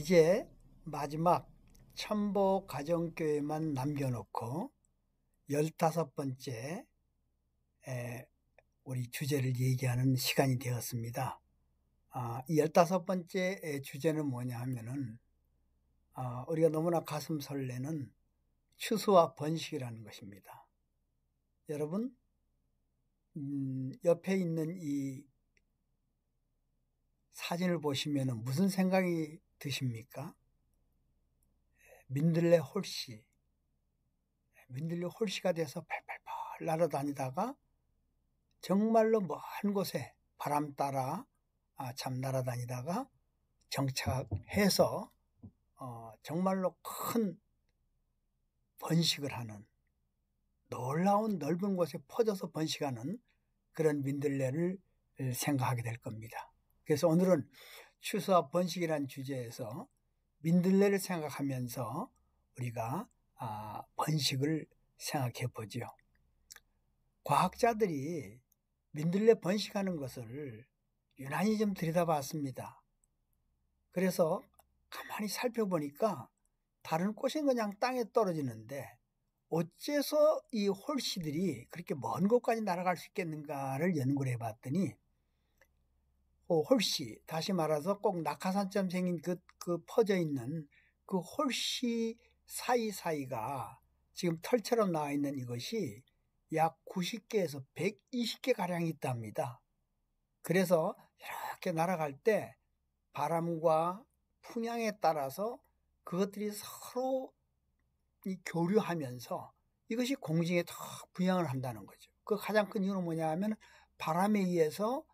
이제 마지막 천보 가정교회만 남겨놓고 열다섯 번째 우리 주제를 얘기하는 시간이 되었습니다. 아, 이 열다섯 번째 주제는 뭐냐 하면은 아, 우리가 너무나 가슴 설레는 추수와 번식이라는 것입니다. 여러분 음, 옆에 있는 이 사진을 보시면 무슨 생각이 드십니까? 민들레 홀씨. 민들레 홀씨가 돼서 팔팔팔 날아다니다가 정말로 먼 곳에 바람 따라 참 아, 날아다니다가 정착해서 어, 정말로 큰 번식을 하는 놀라운 넓은 곳에 퍼져서 번식하는 그런 민들레를 생각하게 될 겁니다. 그래서 오늘은 추수와 번식이라는 주제에서 민들레를 생각하면서 우리가 아, 번식을 생각해 보죠 과학자들이 민들레 번식하는 것을 유난히 좀 들여다봤습니다. 그래서 가만히 살펴보니까 다른 꽃은 그냥 땅에 떨어지는데 어째서 이 홀씨들이 그렇게 먼 곳까지 날아갈 수 있겠는가를 연구를 해봤더니 어, 그 홀씨, 다시 말해서 꼭 낙하산점 생긴 그, 그 퍼져 있는 그 홀씨 사이사이가 지금 털처럼 나와 있는 이것이 약 90개에서 120개 가량 있답니다. 그래서 이렇게 날아갈 때 바람과 풍향에 따라서 그것들이 서로 교류하면서 이것이 공중에 탁 부양을 한다는 거죠. 그 가장 큰 이유는 뭐냐 하면 바람에 의해서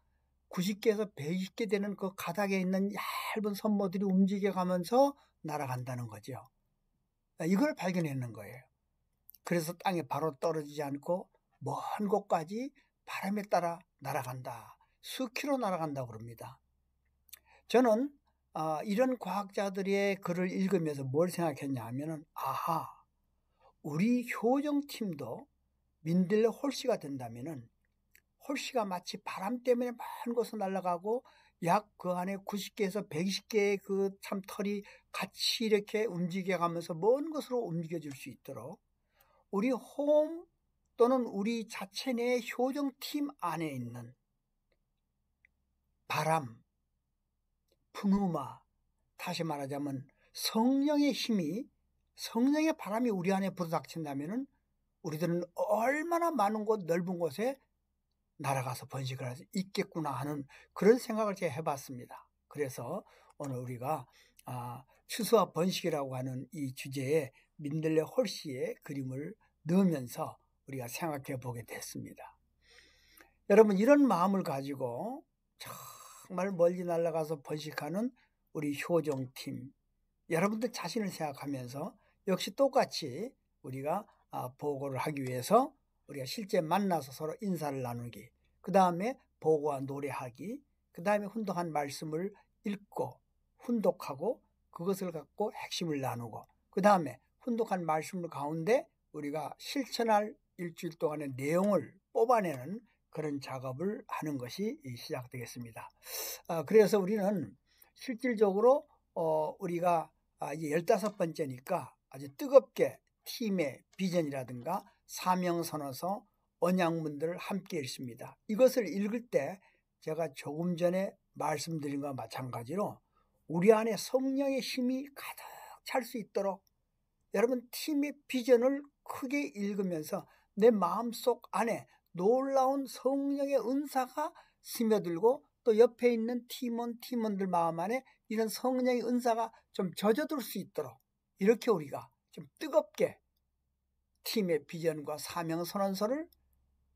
90개에서 120개 되는 그 가닥에 있는 얇은 선모들이 움직여가면서 날아간다는 거죠. 아, 이걸 발견했는 거예요. 그래서 땅에 바로 떨어지지 않고 먼 곳까지 바람에 따라 날아간다. 수키로 날아간다고 그럽니다. 저는 아, 이런 과학자들의 글을 읽으면서 뭘 생각했냐 하면은 아하 우리 효정팀도 민들레 홀씨가 된다면은 홀씨가 마치 바람 때문에 먼 곳으로 날아가고 약 그 안에 90개에서 120개의 그 참털이 같이 이렇게 움직여 가면서 먼 곳으로 움직여질 수 있도록 우리 홈 또는 우리 자체 내 효정팀 안에 있는 바람, 풍우마 다시 말하자면 성령의 힘이 성령의 바람이 우리 안에 불어닥친다면 우리들은 얼마나 많은 곳 넓은 곳에 날아가서 번식을 할 수 있겠구나 하는 그런 생각을 제가 해봤습니다. 그래서 오늘 우리가 아, 추수와 번식이라고 하는 이 주제에 민들레 홀씨의 그림을 넣으면서 우리가 생각해 보게 됐습니다. 여러분 이런 마음을 가지고 정말 멀리 날아가서 번식하는 우리 효종팀 여러분들 자신을 생각하면서 역시 똑같이 우리가 아, 보고를 하기 위해서 우리가 실제 만나서 서로 인사를 나누기, 그 다음에 보고와 노래하기, 그 다음에 훈독한 말씀을 읽고 훈독하고 그것을 갖고 핵심을 나누고 그 다음에 훈독한 말씀을 가운데 우리가 실천할 일주일 동안의 내용을 뽑아내는 그런 작업을 하는 것이 시작되겠습니다. 아, 그래서 우리는 실질적으로 어, 우리가 아, 이 열다섯 번째니까 아주 뜨겁게 팀의 비전이라든가 사명선언서 언양문들을 함께 읽습니다. 이것을 읽을 때 제가 조금 전에 말씀드린 것과 마찬가지로 우리 안에 성령의 힘이 가득 찰 수 있도록 여러분 팀의 비전을 크게 읽으면서 내 마음속 안에 놀라운 성령의 은사가 스며들고 또 옆에 있는 팀원 팀원들 마음 안에 이런 성령의 은사가 좀 젖어들 수 있도록 이렇게 우리가 좀 뜨겁게 팀의 비전과 사명 선언서를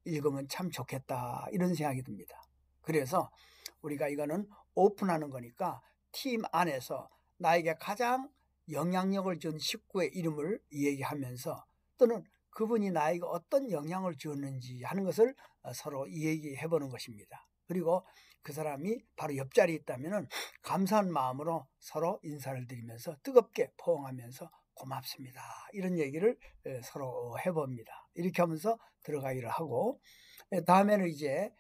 읽으면 참 좋겠다 이런 생각이 듭니다. 그래서 우리가 이거는 오픈하는 거니까 팀 안에서 나에게 가장 영향력을 준 식구의 이름을 이야기하면서 또는 그분이 나에게 어떤 영향을 주었는지 하는 것을 어, 서로 이야기해 보는 것입니다. 그리고 그 사람이 바로 옆자리에 있다면 감사한 마음으로 서로 인사를 드리면서 뜨겁게 포옹하면서 고맙습니다. 이런 얘기를 서로 어, 해봅니다. 이렇게 하면서 들어가기를 하고 다음에는 이제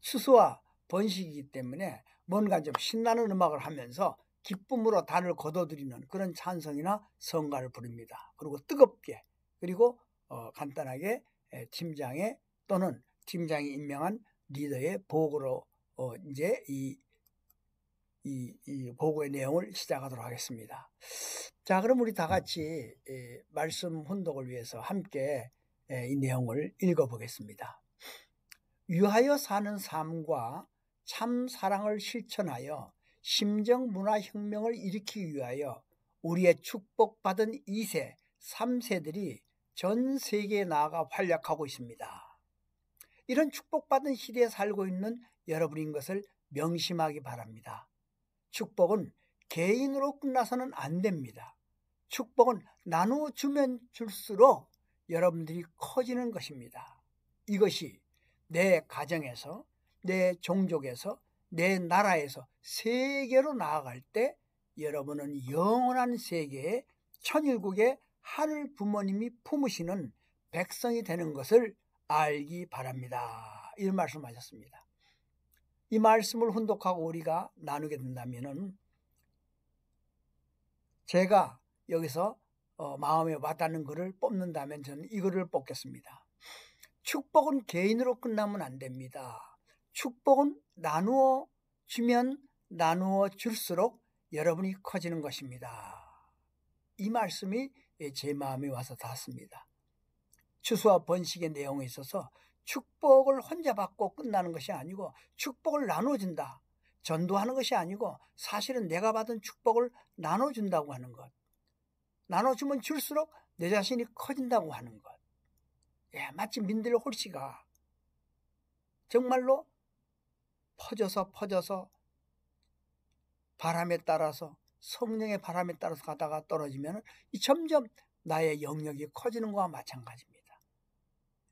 추수와 번식이기 때문에 뭔가 좀 신나는 음악을 하면서 기쁨으로 단을 거둬들이는 그런 찬성이나 성가를 부릅니다. 그리고 뜨겁게 그리고 어, 간단하게 팀장의 또는 팀장이 임명한 리더의 보고로 어, 이제 이 이, 이 보고의 내용을 시작하도록 하겠습니다. 자, 그럼 우리 다 같이 예, 말씀 혼독을 위해서 함께 예, 이 내용을 읽어보겠습니다. 유하여 사는 삶과 참 사랑을 실천하여 심정 문화 혁명을 일으키기 위하여 우리의 축복받은 2세, 3세들이 전 세계에 나아가 활약하고 있습니다. 이런 축복받은 시대에 살고 있는 여러분인 것을 명심하기 바랍니다. 축복은 개인으로 끝나서는 안 됩니다. 축복은 나누주면 줄수록 여러분들이 커지는 것입니다. 이것이 내 가정에서, 내 종족에서, 내 나라에서 세계로 나아갈 때 여러분은 영원한 세계에 천일국의 하늘 부모님이 품으시는 백성이 되는 것을 알기 바랍니다. 이런 말씀하셨습니다. 이 말씀을 훈독하고 우리가 나누게 된다면은 제가 여기서 어, 마음에 와닿는 것을 뽑는다면 저는 이거를 뽑겠습니다. 축복은 개인으로 끝나면 안 됩니다. 축복은 나누어 주면 나누어 줄수록 여러분이 커지는 것입니다. 이 말씀이 예, 제 마음에 와서 닿았습니다. 추수와 번식의 내용에 있어서 축복을 혼자 받고 끝나는 것이 아니고 축복을 나눠준다. 전도하는 것이 아니고 사실은 내가 받은 축복을 나눠준다고 하는 것. 나눠주면 줄수록 내 자신이 커진다고 하는 것. 예, 마치 민들 홀씨가 정말로 퍼져서 퍼져서 바람에 따라서 성령의 바람에 따라서 가다가 떨어지면 점점 나의 영역이 커지는 것과 마찬가지입니다.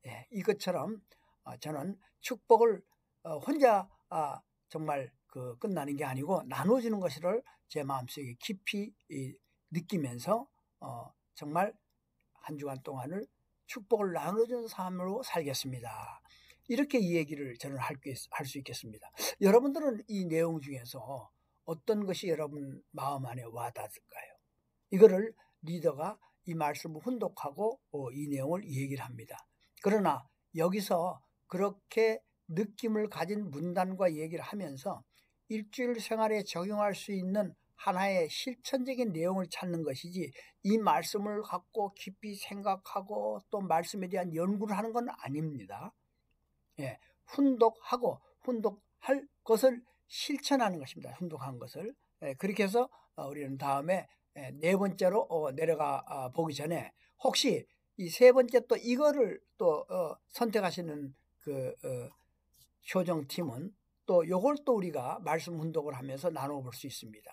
예, 이것처럼 어, 저는 축복을 어, 혼자 아, 정말 그 끝나는 게 아니고 나눠지는 것을 제 마음속에 깊이 느끼면서 어, 정말 한 주간 동안을 축복을 나눠주는 삶으로 살겠습니다. 이렇게 이 얘기를 저는 할 수 있겠습니다. 여러분들은 이 내용 중에서 어떤 것이 여러분 마음 안에 와닿을까요? 이거를 리더가 이 말씀을 훈독하고 이 내용을 얘기를 합니다. 그러나 여기서 그렇게 느낌을 가진 문단과 얘기를 하면서 일주일 생활에 적용할 수 있는 하나의 실천적인 내용을 찾는 것이지 이 말씀을 갖고 깊이 생각하고 또 말씀에 대한 연구를 하는 건 아닙니다. 예, 훈독하고 훈독할 것을 실천하는 것입니다. 훈독한 것을 예, 그렇게 해서 어, 우리는 다음에 예, 네 번째로 어, 내려가 아, 보기 전에 혹시 이세 번째 또 이거를 또 어, 선택하시는 그 어, 효정팀은 또 요걸 또 우리가 말씀 훈독을 하면서 나눠볼 수 있습니다.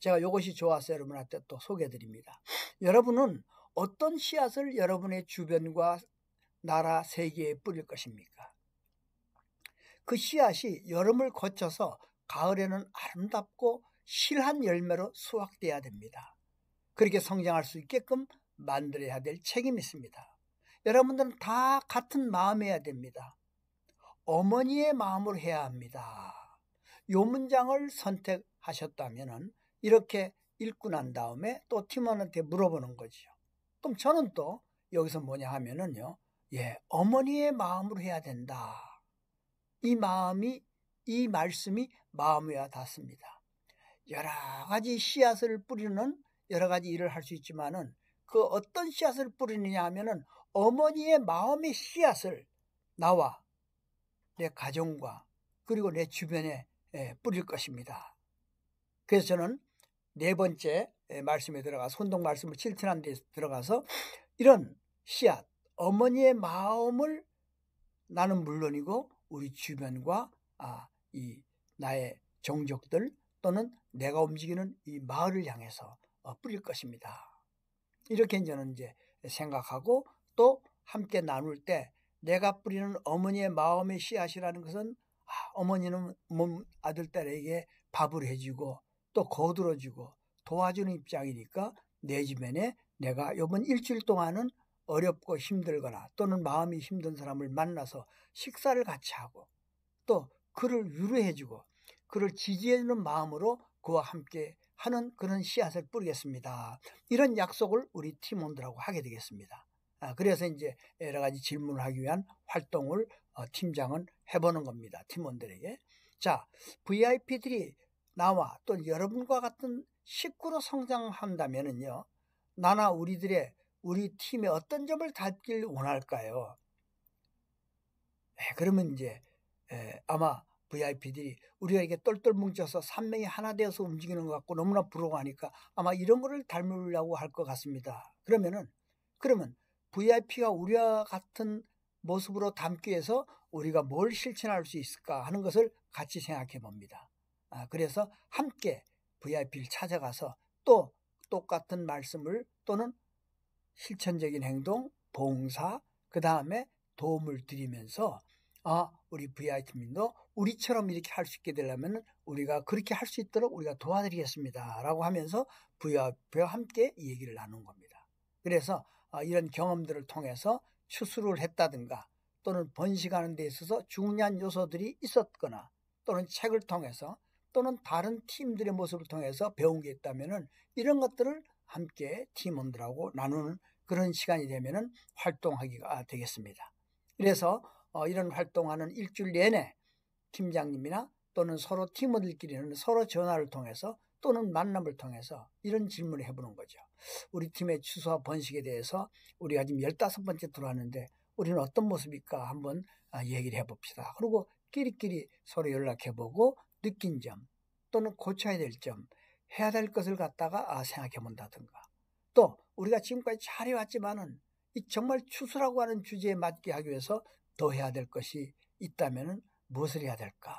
제가 요것이 좋아서 여러분한테 또 소개드립니다. 해 여러분은 어떤 씨앗을 여러분의 주변과 나라 세계에 뿌릴 것입니까? 그 씨앗이 여름을 거쳐서 가을에는 아름답고 실한 열매로 수확돼야 됩니다. 그렇게 성장할 수 있게끔 만들어야 될 책임이 있습니다. 여러분들은 다 같은 마음이어야 됩니다. 어머니의 마음으로 해야 합니다. 요 문장을 선택하셨다면 이렇게 읽고 난 다음에 또 팀원한테 물어보는 거지요. 그럼 저는 또 여기서 뭐냐 하면은요. 예, 어머니의 마음으로 해야 된다. 이 마음이 이 말씀이 마음에 닿습니다. 여러 가지 씨앗을 뿌리는 여러 가지 일을 할 수 있지만은 그 어떤 씨앗을 뿌리느냐 하면은 어머니의 마음의 씨앗을 나와 내 가정과 그리고 내 주변에 예, 뿌릴 것입니다. 그래서 저는 네 번째 예, 말씀에 들어가 손동 말씀을 칠천한 데 들어가서 이런 씨앗 어머니의 마음을 나는 물론이고 우리 주변과 아, 이 나의 종족들 또는 내가 움직이는 이 마을을 향해서 어, 뿌릴 것입니다. 이렇게 저는 이제 생각하고 또 함께 나눌 때 내가 뿌리는 어머니의 마음의 씨앗이라는 것은 아, 어머니는 몸 아들 딸에게 밥을 해주고 또 거들어주고 도와주는 입장이니까 내 주변에 내가 요번 일주일 동안은 어렵고 힘들거나 또는 마음이 힘든 사람을 만나서 식사를 같이 하고 또 그를 위로해주고 그를 지지해주는 마음으로 그와 함께 하는 그런 씨앗을 뿌리겠습니다. 이런 약속을 우리 팀원들하고 하게 되겠습니다. 아, 그래서 이제 여러 가지 질문을 하기 위한 활동을 어, 팀장은 해보는 겁니다. 팀원들에게. 자, VIP들이 나와 또 여러분과 같은 식구로 성장한다면은요, 나나 우리들의 우리 팀에 어떤 점을 닮길 원할까요? 네, 그러면 이제 에, 아마 VIP들이 우리에게 똘똘 뭉쳐서 3명이 하나 되어서 움직이는 것 같고 너무나 부러워하니까 아마 이런 거를 닮으려고 할 것 같습니다. 그러면은 그러면 VIP가 우리와 같은 모습으로 담기 위해서 우리가 뭘 실천할 수 있을까 하는 것을 같이 생각해 봅니다. 아, 그래서 함께 VIP를 찾아가서 또 똑같은 말씀을 또는 실천적인 행동, 봉사, 그 다음에 도움을 드리면서 아, 우리 VIT민도 우리처럼 이렇게 할 수 있게 되려면 우리가 그렇게 할 수 있도록 우리가 도와드리겠습니다. 라고 하면서 VIP와 함께 얘기를 나눈 겁니다. 그래서 아, 이런 경험들을 통해서 추수를 했다든가 또는 번식하는 데 있어서 중요한 요소들이 있었거나 또는 책을 통해서 또는 다른 팀들의 모습을 통해서 배운 게있다면 이런 것들을 함께 팀원들하고 나누는 그런 시간이 되면은 활동하기가 되겠습니다. 그래서 어, 이런 활동하는 일주일 내내 팀장님이나 또는 서로 팀원들끼리는 서로 전화를 통해서 또는 만남을 통해서 이런 질문을 해보는 거죠. 우리 팀의 추수와 번식에 대해서 우리가 지금 15번째 들어왔는데 우리는 어떤 모습일까 한번 아, 얘기를 해봅시다. 그리고 끼리끼리 서로 연락해보고 느낀 점 또는 고쳐야 될 점, 해야 될 것을 갖다가 아, 생각해본다든가 또 우리가 지금까지 잘해왔지만은 이 정말 추수라고 하는 주제에 맞게 하기 위해서 더 해야 될 것이 있다면 무엇을 해야 될까?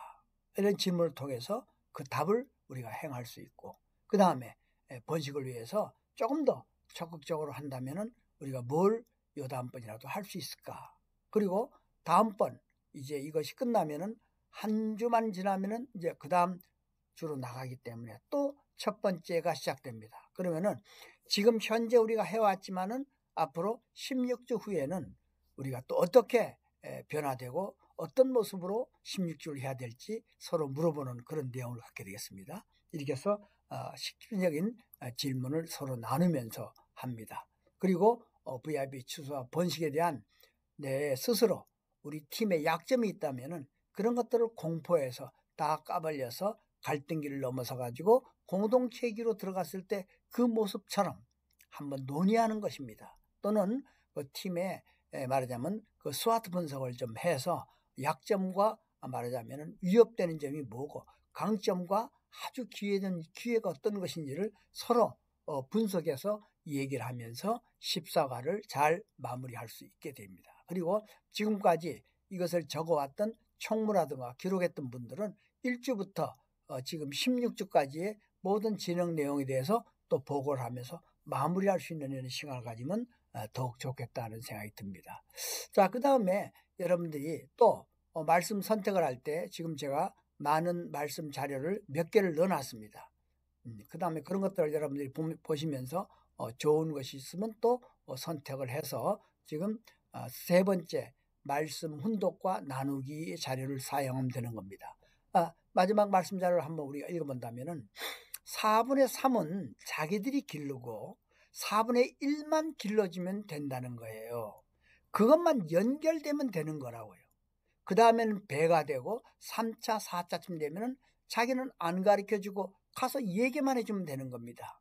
이런 질문을 통해서 그 답을 우리가 행할 수 있고 그 다음에 예, 번식을 위해서 조금 더 적극적으로 한다면 우리가 뭘 요다음번이라도 할 수 있을까? 그리고 다음번 이제 이것이 끝나면은 한 주만 지나면은 이제 그 다음 주로 나가기 때문에 또 첫 번째가 시작됩니다. 그러면은 지금 현재 우리가 해왔지만은 앞으로 16주 후에는 우리가 또 어떻게 변화되고 어떤 모습으로 16주를 해야 될지 서로 물어보는 그런 내용을 갖게 되겠습니다. 이렇게 해서 어, 식주적인 어, 질문을 서로 나누면서 합니다. 그리고 VIP 어, 추수와 번식에 대한 내 스스로 우리 팀의 약점이 있다면 그런 것들을 공포해서 다 까발려서 갈등기를 넘어서 가지고 공동체기로 들어갔을 때 그 모습처럼 한번 논의하는 것입니다. 또는 그 팀의 예, 말하자면 그 스와트 분석을 좀 해서 약점과 말하자면 위협되는 점이 뭐고 강점과 아주 기회는 기회가 어떤 것인지를 서로 어 분석해서 얘기를 하면서 14과를 잘 마무리할 수 있게 됩니다. 그리고 지금까지 이것을 적어왔던 총무라든가 기록했던 분들은 1주부터 어 지금 16주까지의 모든 진행 내용에 대해서 또 보고를 하면서 마무리할 수 있는 이런 시간을 가지면 아, 더욱 좋겠다는 생각이 듭니다. 자, 그 다음에 여러분들이 또 어, 말씀 선택을 할 때 지금 제가 많은 말씀 자료를 몇 개를 넣어놨습니다. 음, 그 다음에 그런 것들을 여러분들이 보시면서 어, 좋은 것이 있으면 또 어, 선택을 해서 지금 아, 세 번째 말씀 훈독과 나누기 자료를 사용하면 되는 겁니다. 아, 마지막 말씀 자료를 한번 우리가 읽어본다면 4분의 3은 자기들이 기르고 4분의 1만 길러주면 된다는 거예요. 그것만 연결되면 되는 거라고요. 그 다음에는 배가 되고 3차, 4차쯤 되면은 자기는 안 가르쳐 주고 가서 얘기만 해주면 되는 겁니다.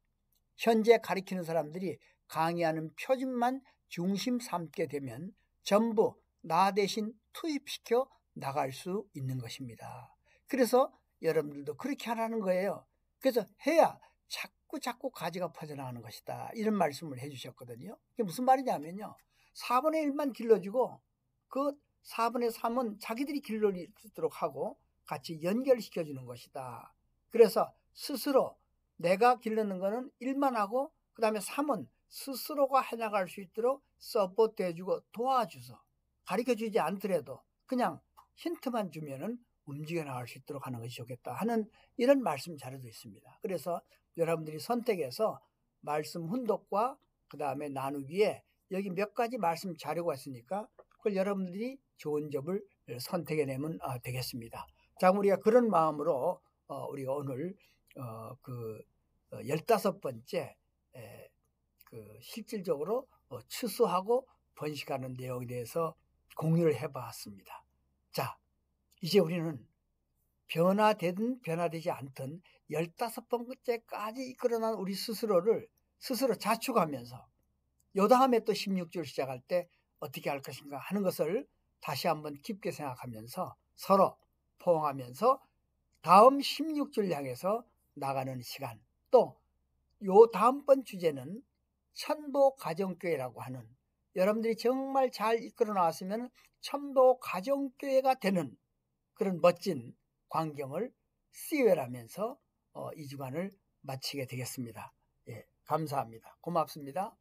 현재 가르치는 사람들이 강의하는 표준만 중심 삼게 되면 전부 나 대신 투입시켜 나갈 수 있는 것입니다. 그래서 여러분들도 그렇게 하라는 거예요. 그래서 해야 착 자꾸 자꾸 가지가 퍼져나가는 것이다. 이런 말씀을 해주셨거든요. 이게 무슨 말이냐면요. 4분의 1만 길러주고 그 4분의 3은 자기들이 길러주도록 하고 같이 연결시켜주는 것이다. 그래서 스스로 내가 길러는 거는 1만 하고 그 다음에 3은 스스로가 해나갈 수 있도록 서포트해주고 도와주서 가르쳐주지 않더라도 그냥 힌트만 주면은 움직여 나갈 수 있도록 하는 것이 좋겠다 하는 이런 말씀 자료도 있습니다. 그래서 여러분들이 선택해서 말씀 훈독과 그 다음에 나누기에 여기 몇 가지 말씀 자료가 있으니까 그걸 여러분들이 좋은 점을 선택해내면 아, 되겠습니다. 자, 우리가 그런 마음으로 어, 우리가 오늘 어, 그 어, 열다섯 번째 그 실질적으로 추수하고 번식하는 내용에 대해서 공유를 해봤습니다. 자, 이제 우리는 변화되든 변화되지 않든 15번째까지 이끌어난 우리 스스로를 스스로 자축하면서 요다함에 또1 6주를 시작할 때 어떻게 할 것인가 하는 것을 다시 한번 깊게 생각하면서 서로 포옹하면서 다음 1 6주를 향해서 나가는 시간 또 요 다음번 주제는 천도 가정교회라고 하는 여러분들이 정말 잘 이끌어 나왔으면 천도 가정교회가 되는 그런 멋진 광경을 시외라면서 어, 이 주간을 마치게 되겠습니다. 예, 감사합니다. 고맙습니다.